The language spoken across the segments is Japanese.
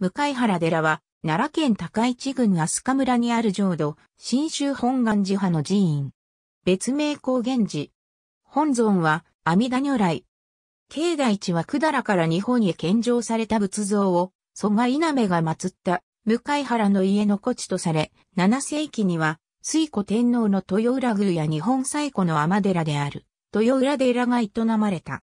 向原寺は、奈良県高市郡飛鳥村にある浄土、新州本願寺派の寺院。別名高原寺。本尊は、阿弥陀如来。境内地は百済から日本へ献上された仏像を、蘇我稲目が祀った、向原の家の古地とされ、7世紀には、水古天皇の豊浦宮や日本最古の天寺である、豊浦寺が営まれた。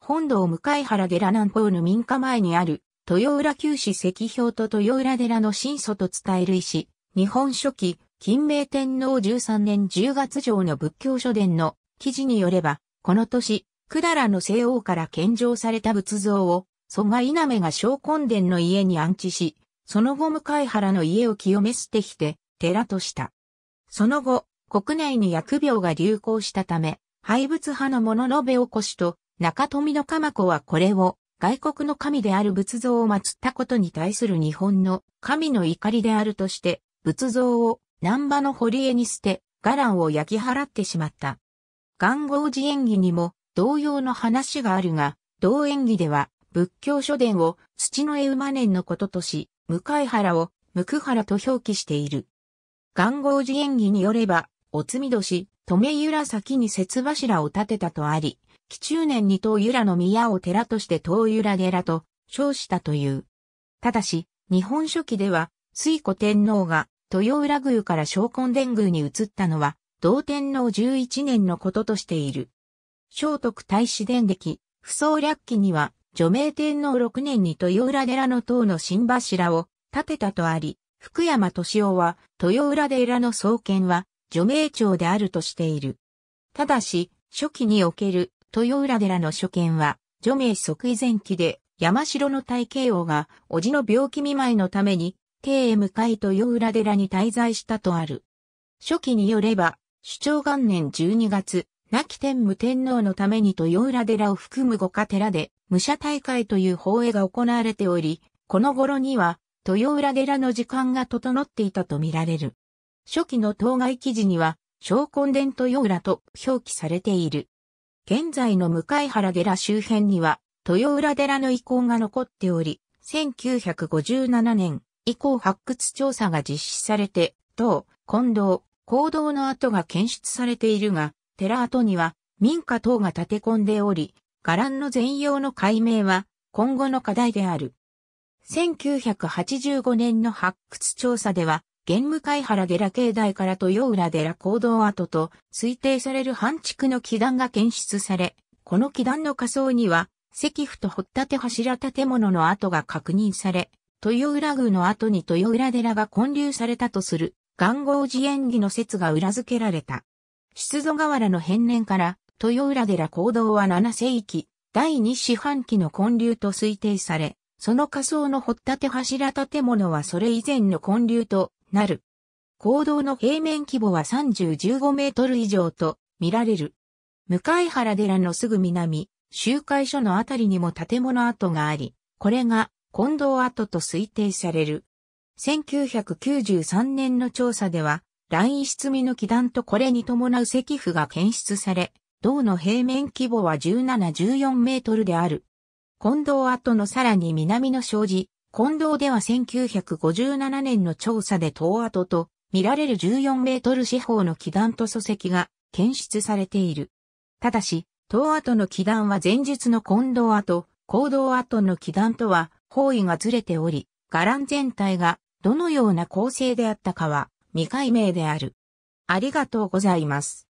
本堂向原寺南方の民家前にある豊浦旧市石標と豊浦寺の神祖と伝える石、日本書紀、金明天皇13年10月上の仏教書伝の記事によれば、この年、百済の西王から献上された仏像を、蘇我稲目が小根殿の家に安置し、その後向原の家を清め捨てきて、寺とした。その後、国内に薬病が流行したため、廃仏派の物のべおこしと、中富の鎌子はこれを外国の神である仏像を祀ったことに対する日本の神の怒りであるとして、仏像を南波の堀江に捨て、伽藍を焼き払ってしまった。願号寺演技にも同様の話があるが、同演技では仏教書伝を土の絵馬年のこととし、向原を向原と表記している。願号寺演技によれば、おつみ年、止めゆら先に節柱を建てたとあり、紀中年に東由良の宮を寺として東由良寺と称したという。ただし、日本書紀では、水古天皇が豊浦宮から昇魂殿宮に移ったのは、同天皇11年のこととしている。聖徳太子伝暦不相略記には、除名天皇6年に豊浦寺の塔の新柱を建てたとあり、福山敏夫は豊浦寺の創建は除名庁であるとしている。ただし、初期における豊浦寺の所見は、除名即位前期で、山城の大慶王が、叔父の病気見舞いのために、帝へ向かい豊浦寺に滞在したとある。初期によれば、主張元年12月、亡き天武天皇のために豊浦寺を含む五家寺で、武者大会という法映が行われており、この頃には、豊浦寺の時間が整っていたとみられる。初期の当該記事には、小根伝豊浦と表記されている。現在の向原寺周辺には、豊浦寺の遺構が残っており、1957年以降発掘調査が実施されて、当、近藤、行動の跡が検出されているが、寺跡には民家等が立て込んでおり、伽藍の全容の解明は今後の課題である。1985年の発掘調査では、玄武海原下ラ境内から豊浦寺行動跡と推定される半区の基壇が検出され、この基壇の仮想には、石府と掘立柱建物の跡が確認され、豊浦宮の後に豊浦寺が建立されたとする、願号寺演技の説が裏付けられた。出土河原の変年から、豊浦寺行動は7世紀、第2四半期の建立と推定され、その仮想の掘立柱建物はそれ以前の建立となる。坑道の平面規模は30、15メートル以上と見られる。向原寺のすぐ南、集会所のあたりにも建物跡があり、これが近藤跡と推定される。1993年の調査では、ライン質味の基段とこれに伴う石符が検出され、銅の平面規模は17、14メートルである。近藤跡のさらに南の障子、近道では1957年の調査で塔跡と見られる14メートル四方の基壇と礎石が検出されている。ただし、塔跡の基壇は前述の近道跡、行動跡の基壇とは方位がずれており、伽藍全体がどのような構成であったかは未解明である。ありがとうございます。